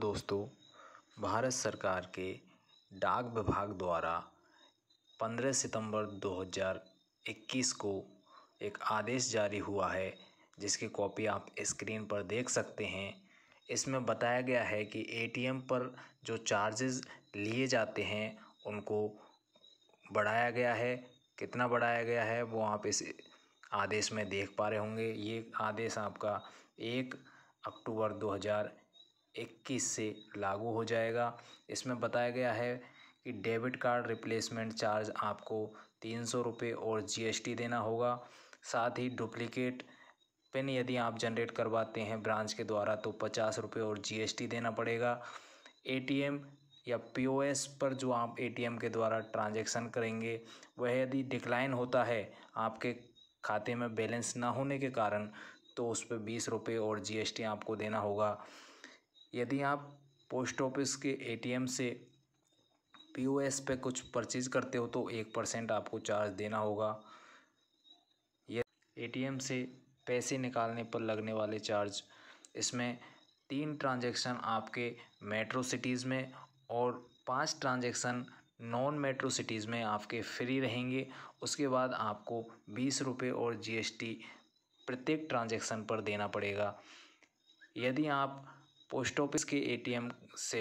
दोस्तों भारत सरकार के डाक विभाग द्वारा पंद्रह सितंबर दो हज़ार इक्कीस को एक आदेश जारी हुआ है जिसकी कॉपी आप स्क्रीन पर देख सकते हैं इसमें बताया गया है कि एटीएम पर जो चार्जेस लिए जाते हैं उनको बढ़ाया गया है कितना बढ़ाया गया है वो आप इस आदेश में देख पा रहे होंगे ये आदेश आपका एक अक्टूबर इक्कीस से लागू हो जाएगा इसमें बताया गया है कि डेबिट कार्ड रिप्लेसमेंट चार्ज आपको तीन सौ रुपये और जीएसटी देना होगा साथ ही डुप्लीकेट पिन यदि आप जनरेट करवाते हैं ब्रांच के द्वारा तो पचास रुपये और जीएसटी देना पड़ेगा एटीएम या पीओएस पर जो आप एटीएम के द्वारा ट्रांजैक्शन करेंगे वह यदि डिक्लाइन होता है आपके खाते में बैलेंस ना होने के कारण तो उस पर बीस रुपये और जीएसटी आपको देना होगा यदि आप पोस्ट ऑफिस के एटीएम से पीओएस पे कुछ परचेज करते हो तो एक परसेंट आपको चार्ज देना होगा ये एटीएम से पैसे निकालने पर लगने वाले चार्ज इसमें तीन ट्रांजैक्शन आपके मेट्रो सिटीज़ में और पांच ट्रांजैक्शन नॉन मेट्रो सिटीज़ में आपके फ्री रहेंगे उसके बाद आपको बीस रुपये और जीएसटी प्रत्येक ट्रांजैक्शन पर देना पड़ेगा यदि आप पोस्ट ऑफिस के एटीएम से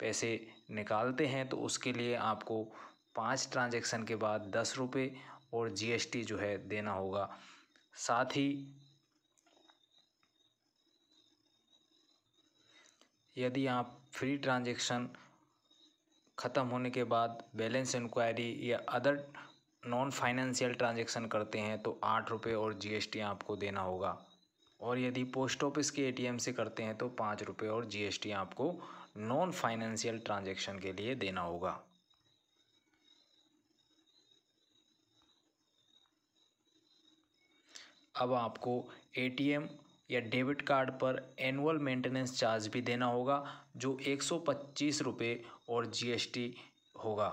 पैसे निकालते हैं तो उसके लिए आपको पाँच ट्रांजैक्शन के बाद दस रुपये और जीएसटी जो है देना होगा साथ ही यदि आप फ्री ट्रांजैक्शन ख़त्म होने के बाद बैलेंस इंक्वायरी या अदर नॉन फाइनेंशियल ट्रांजैक्शन करते हैं तो आठ रुपये और जीएसटी आपको देना होगा और यदि पोस्ट ऑफिस के एटीएम से करते हैं तो पाँच रुपये और जीएसटी आपको नॉन फाइनेंशियल ट्रांजैक्शन के लिए देना होगा अब आपको एटीएम या डेबिट कार्ड पर एनुअल मेंटेनेंस चार्ज भी देना होगा जो एक सौ और जीएसटी होगा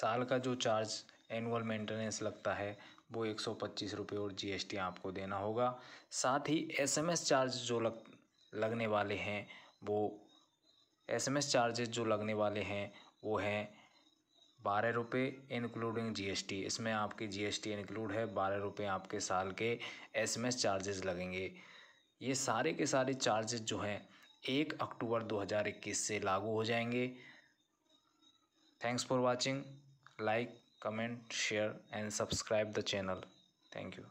साल का जो चार्ज एनुअल मेंटेनेंस लगता है वो एक सौ पच्चीस रुपये और जीएसटी आपको देना होगा साथ ही एसएमएस चार्ज जो लग लगने वाले हैं वो एसएमएस चार्जेस जो लगने वाले हैं वो हैं बारह रुपये इंक्लूडिंग जीएसटी इसमें आपकी जीएसटी इंक्लूड है बारह रुपये आपके साल के एसएमएस चार्जेस लगेंगे ये सारे के सारे चार्जेस जो हैं एक अक्टूबर 2021 से लागू हो जाएंगे thanks for watching like comment share and subscribe the channel thank you